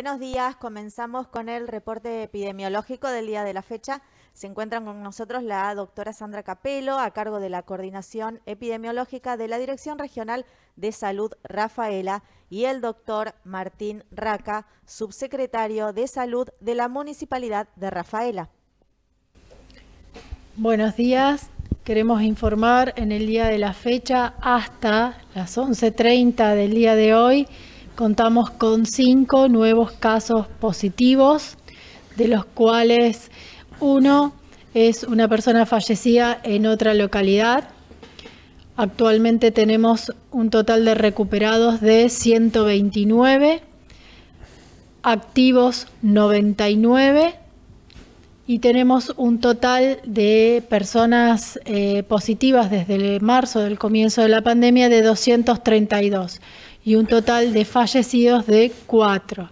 Buenos días, comenzamos con el reporte epidemiológico del día de la fecha. Se encuentran con nosotros la doctora Sandra Capelo, a cargo de la coordinación epidemiológica de la Dirección Regional de Salud Rafaela, y el doctor Martín Raca, subsecretario de Salud de la Municipalidad de Rafaela. Buenos días, queremos informar en el día de la fecha hasta las 11.30 del día de hoy contamos con cinco nuevos casos positivos, de los cuales uno es una persona fallecida en otra localidad. Actualmente tenemos un total de recuperados de 129, activos 99 y tenemos un total de personas eh, positivas desde marzo del comienzo de la pandemia de 232 y un total de fallecidos de 4.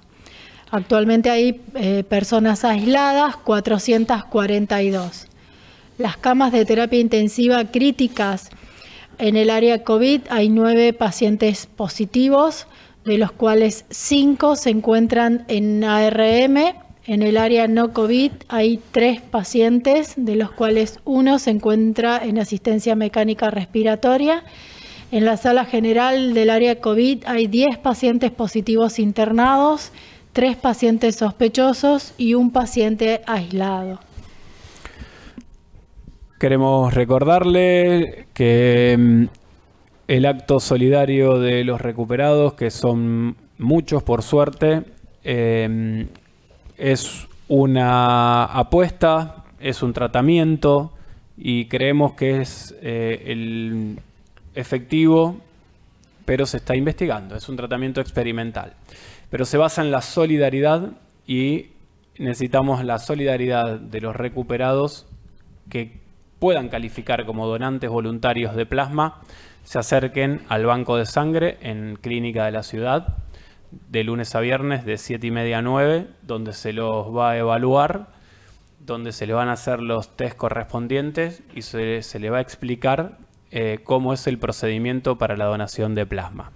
Actualmente hay eh, personas aisladas, 442. Las camas de terapia intensiva críticas en el área COVID hay 9 pacientes positivos, de los cuales 5 se encuentran en ARM. En el área no COVID hay tres pacientes, de los cuales uno se encuentra en asistencia mecánica respiratoria en la sala general del área COVID hay 10 pacientes positivos internados, 3 pacientes sospechosos y un paciente aislado. Queremos recordarle que mm, el acto solidario de los recuperados, que son muchos por suerte, em, es una apuesta, es un tratamiento y creemos que es eh, el efectivo, pero se está investigando, es un tratamiento experimental. Pero se basa en la solidaridad y necesitamos la solidaridad de los recuperados que puedan calificar como donantes voluntarios de plasma, se acerquen al banco de sangre en Clínica de la Ciudad de lunes a viernes de 7 y media a 9, donde se los va a evaluar, donde se le van a hacer los test correspondientes y se, se le va a explicar eh, cómo es el procedimiento para la donación de plasma.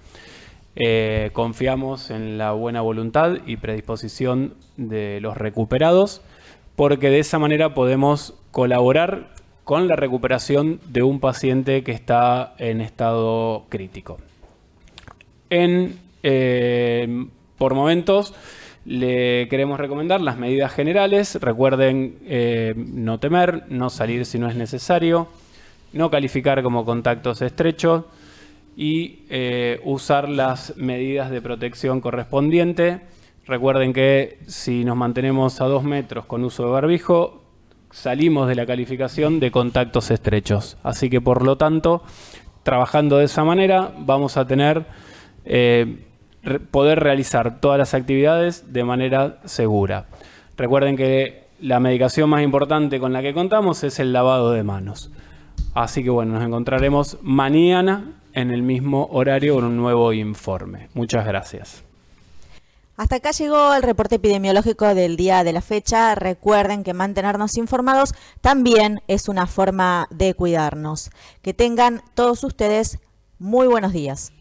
Eh, confiamos en la buena voluntad y predisposición de los recuperados, porque de esa manera podemos colaborar con la recuperación de un paciente que está en estado crítico. Eh, por momentos le queremos recomendar las medidas generales. Recuerden no temer, no salir si no es necesario, no calificar como contactos estrechos y eh, usar las medidas de protección correspondiente. Recuerden que si nos mantenemos a dos metros con uso de barbijo, salimos de la calificación de contactos estrechos. Así que por lo tanto, trabajando de esa manera, vamos a tener eh, poder realizar todas las actividades de manera segura. Recuerden que la medicación más importante con la que contamos es el lavado de manos. Así que bueno, nos encontraremos mañana en el mismo horario con un nuevo informe. Muchas gracias. Hasta acá llegó el reporte epidemiológico del día de la fecha. Recuerden que mantenernos informados también es una forma de cuidarnos. Que tengan todos ustedes muy buenos días.